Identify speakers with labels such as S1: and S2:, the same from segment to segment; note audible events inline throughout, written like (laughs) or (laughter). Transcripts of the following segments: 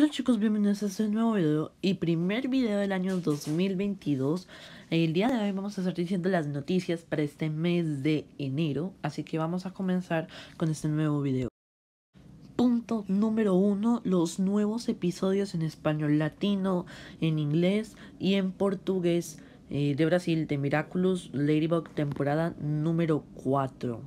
S1: Hola chicos, bienvenidos a este nuevo video y primer video del año 2022 El día de hoy vamos a estar diciendo las noticias para este mes de enero Así que vamos a comenzar con este nuevo video Punto número uno, los nuevos episodios en español latino, en inglés y en portugués eh, de Brasil de Miraculous Ladybug temporada número 4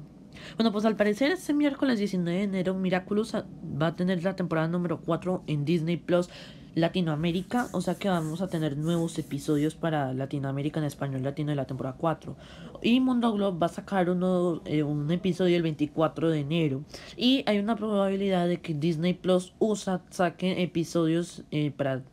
S1: bueno, pues al parecer este miércoles 19 de enero Miraculous va a tener la temporada número 4 en Disney Plus Latinoamérica, o sea que vamos a tener nuevos episodios para Latinoamérica en español latino de la temporada 4. Y Mundo Globe va a sacar uno, eh, un episodio el 24 de enero. Y hay una probabilidad de que Disney Plus USA saque episodios eh, para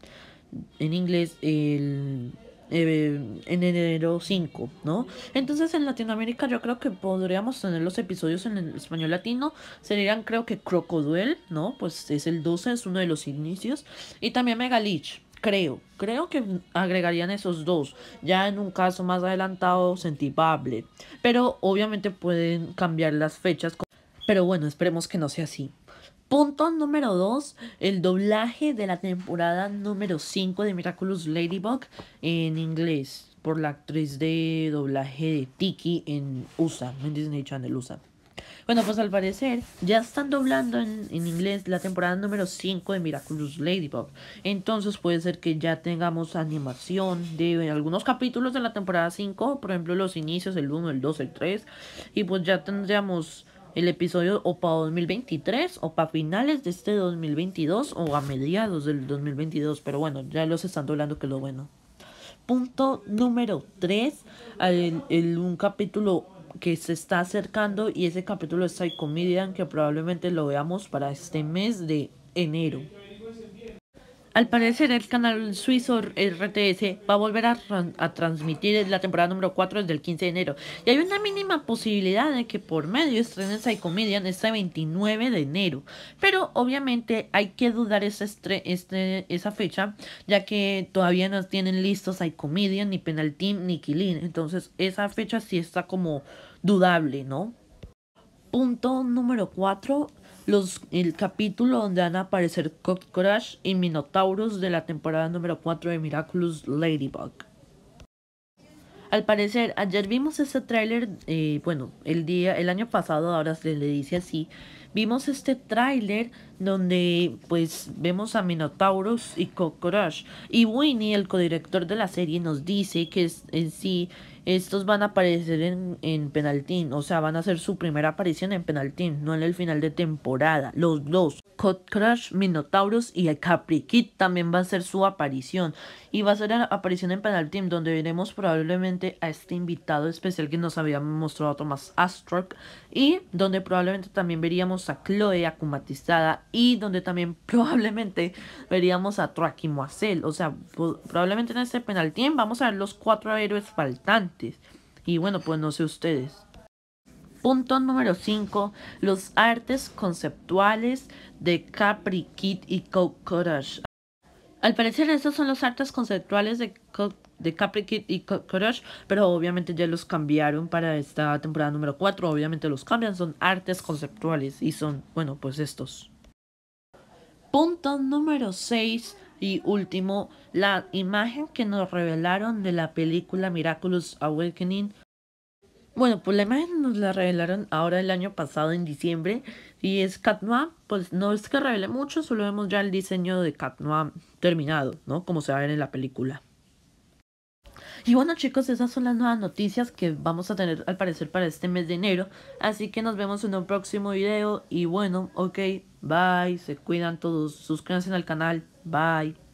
S1: en inglés el eh, en enero 5, ¿no? Entonces en Latinoamérica yo creo que podríamos tener los episodios en el español latino. Serían creo que Crocoduel ¿no? Pues es el 12, es uno de los inicios. Y también Megalich, creo. Creo que agregarían esos dos. Ya en un caso más adelantado, Sentibable. Pero obviamente pueden cambiar las fechas. Pero bueno, esperemos que no sea así. Punto número 2, el doblaje de la temporada número 5 de Miraculous Ladybug en inglés por la actriz de doblaje de Tiki en USA, en Disney Channel USA. Bueno, pues al parecer ya están doblando en, inglés la temporada número 5 de Miraculous Ladybug. Entonces puede ser que ya tengamos animación de algunos capítulos de la temporada 5, por ejemplo los inicios, el 1, el 2, el 3. Y pues ya tendríamos el episodio o para 2023 o para finales de este 2022 o a mediados del 2022. Pero bueno, ya los están hablando que es lo bueno. Punto número 3, el, un capítulo que se está acercando y ese capítulo es comedian que probablemente lo veamos para este mes de enero. Al parecer, el canal suizo RTS va a volver a, transmitir la temporada número 4 desde el 15 de enero. Y hay una mínima posibilidad de que por medio estrenen Comedian este 29 de enero. Pero obviamente hay que dudar esa, este, fecha, ya que todavía no tienen listos Comedian, ni Penal Team, ni Kilin, Entonces, esa fecha sí está como dudable, ¿no? Punto número 4 los, el capítulo donde van a aparecer Cockroach y Minotauros de la temporada número 4 de Miraculous Ladybug. Al parecer, ayer vimos este tráiler, eh, bueno, el día, el año pasado, ahora se le dice así, vimos este tráiler donde pues vemos a Minotaurus y Cockroach. Y Winnie, el codirector de la serie, nos dice que en sí estos van a aparecer en, en Penaltín, o sea, van a hacer su primera aparición en Penaltín, no en el final de temporada. Los dos, Cockroach, Minotaurus y el Capri Kid también va a ser su aparición. Y va a ser la aparición en Penaltín, donde veremos probablemente a este invitado especial que nos había mostrado Thomas Astrock y donde probablemente también veríamos a Chloe acumatizada y donde también (laughs) probablemente veríamos a Traquimoacel, O sea, probablemente en este penalti vamos a ver los cuatro héroes faltantes. Y bueno, pues no sé ustedes. Punto número 5. Los artes conceptuales de Capri Kid y Coke Courage. Al parecer, estos son los artes conceptuales de Coke de Capricot y Courage, pero obviamente ya los cambiaron para esta temporada número 4, obviamente los cambian, son artes conceptuales y son, bueno, pues estos. Punto número 6 y último, la imagen que nos revelaron de la película Miraculous Awakening. Bueno, pues la imagen nos la revelaron ahora el año pasado en diciembre y es Cat Noir, pues no es que revele mucho, solo vemos ya el diseño de Cat Noir terminado, ¿no? Como se va a ver en la película. Y bueno chicos, esas son las nuevas noticias que vamos a tener al parecer para este mes de enero. Así que nos vemos en un próximo video. Y bueno, ok, bye. Se cuidan todos. Suscríbanse al canal. Bye.